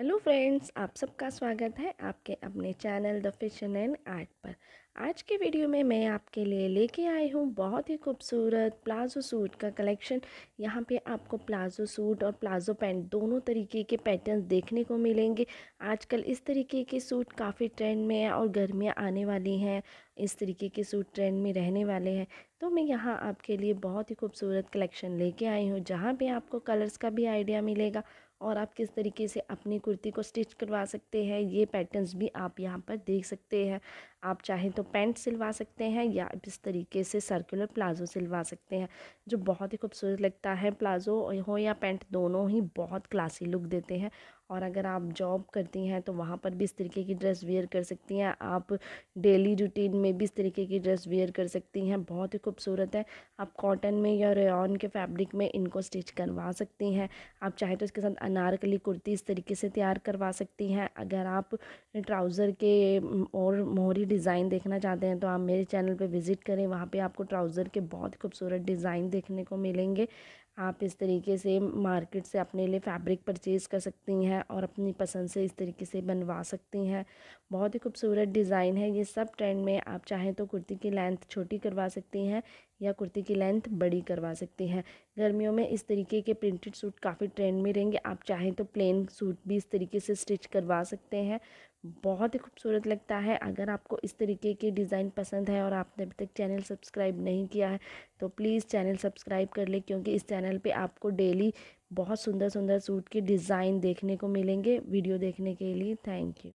hello friends आप सबका स्वागत है आपके अपने channel the fashion and art पर आज के वीडियो में मैं आपके लिए लेके आई हूँ बहुत ही खूबसूरत प्लाजो सूट का कलेक्शन यहाँ पे आपको प्लाजो सूट और प्लाजो पैंट दोनों तरीके के पैटर्न्स देखने को मिलेंगे आजकल इस तरीके के सूट काफ़ी ट्रेंड में है और गर्मियाँ आने वाली हैं इस तरीके के सूट ट्रेंड में रहने वाले हैं तो मैं यहाँ आपके लिए बहुत ही खूबसूरत कलेक्शन लेके आई हूँ जहाँ पर आपको कलर्स का भी आइडिया मिलेगा और आप किस तरीके से अपनी कुर्ती को स्टिच करवा सकते हैं ये पैटर्न्स भी आप यहाँ पर देख सकते हैं आप चाहें तो पैंट सिलवा सकते हैं या इस तरीके से सर्कुलर प्लाज़ो सिलवा सकते हैं जो बहुत ही खूबसूरत लगता है प्लाज़ो हो या पैंट दोनों ही बहुत क्लासी लुक देते हैं और अगर आप जॉब करती हैं तो वहाँ पर भी इस तरीके की ड्रेस वेयर कर सकती हैं आप डेली रूटीन में भी इस तरीके की ड्रेस वेयर कर सकती हैं बहुत ही खूबसूरत है आप कॉटन में या रेन के फैब्रिक में इनको स्टिच करवा सकती हैं आप चाहे तो इसके साथ अनारकली कुर्ती इस तरीके से तैयार करवा सकती हैं अगर आप ट्राउज़र के और मोहरी डिज़ाइन देखना चाहते हैं तो आप मेरे चैनल पर विज़िट करें वहाँ पर आपको ट्राउज़र के बहुत खूबसूरत डिज़ाइन देखने को मिलेंगे आप इस तरीके से मार्केट से अपने लिए फ़ैब्रिक परचेज़ कर सकती हैं हैं और अपनी पसंद से इस तरीके से बनवा सकती हैं बहुत ही खूबसूरत डिज़ाइन है ये सब ट्रेंड में आप चाहें तो कुर्ती की लेंथ छोटी करवा सकती हैं या कुर्ती की लेंथ बड़ी करवा सकती हैं गर्मियों में इस तरीके के प्रिंटेड सूट काफ़ी ट्रेंड में रहेंगे आप चाहें तो प्लेन सूट भी इस तरीके से स्टिच करवा सकते हैं बहुत ही खूबसूरत लगता है अगर आपको इस तरीके के डिज़ाइन पसंद है और आपने अभी तक चैनल सब्सक्राइब नहीं किया है तो प्लीज़ चैनल सब्सक्राइब कर ले क्योंकि इस चैनल पे आपको डेली बहुत सुंदर सुंदर सूट के डिज़ाइन देखने को मिलेंगे वीडियो देखने के लिए थैंक यू